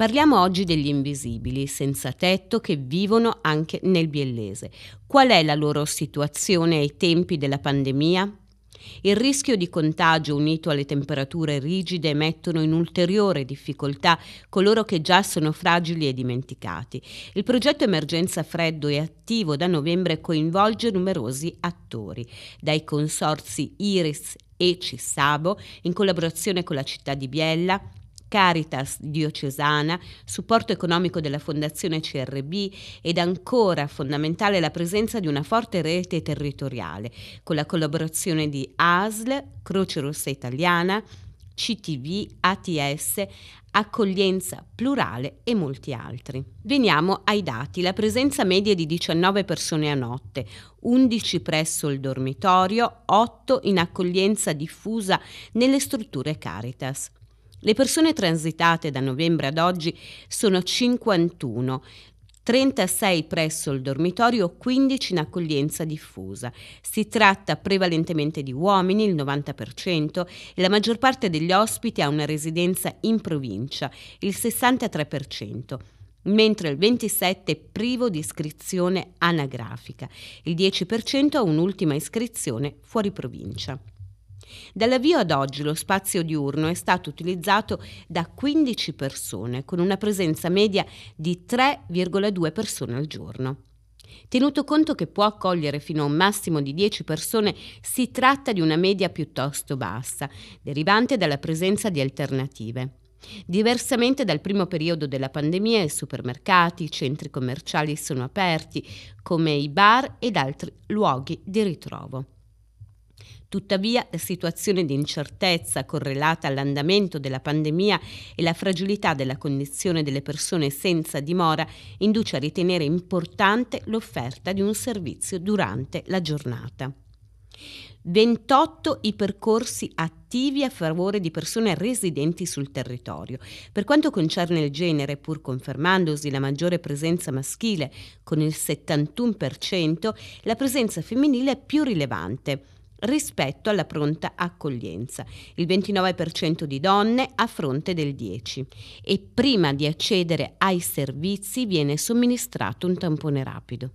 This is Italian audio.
Parliamo oggi degli invisibili, senza tetto, che vivono anche nel biellese. Qual è la loro situazione ai tempi della pandemia? Il rischio di contagio unito alle temperature rigide mettono in ulteriore difficoltà coloro che già sono fragili e dimenticati. Il progetto Emergenza Freddo è attivo da novembre e coinvolge numerosi attori, dai consorzi Iris e Cissabo, in collaborazione con la città di Biella, Caritas diocesana, supporto economico della Fondazione CRB ed ancora fondamentale la presenza di una forte rete territoriale, con la collaborazione di ASL, Croce Rossa Italiana, CTV, ATS, accoglienza plurale e molti altri. Veniamo ai dati. La presenza media è di 19 persone a notte, 11 presso il dormitorio, 8 in accoglienza diffusa nelle strutture Caritas. Le persone transitate da novembre ad oggi sono 51, 36 presso il dormitorio, 15 in accoglienza diffusa. Si tratta prevalentemente di uomini, il 90%, e la maggior parte degli ospiti ha una residenza in provincia, il 63% mentre il 27% è privo di iscrizione anagrafica, il 10% ha un'ultima iscrizione fuori provincia. Dall'avvio ad oggi lo spazio diurno è stato utilizzato da 15 persone, con una presenza media di 3,2 persone al giorno. Tenuto conto che può accogliere fino a un massimo di 10 persone, si tratta di una media piuttosto bassa, derivante dalla presenza di alternative. Diversamente dal primo periodo della pandemia, i supermercati, i centri commerciali sono aperti, come i bar ed altri luoghi di ritrovo. Tuttavia, la situazione di incertezza correlata all'andamento della pandemia e la fragilità della condizione delle persone senza dimora induce a ritenere importante l'offerta di un servizio durante la giornata. 28 i percorsi attivi a favore di persone residenti sul territorio. Per quanto concerne il genere, pur confermandosi la maggiore presenza maschile con il 71%, la presenza femminile è più rilevante rispetto alla pronta accoglienza, il 29% di donne a fronte del 10% e prima di accedere ai servizi viene somministrato un tampone rapido.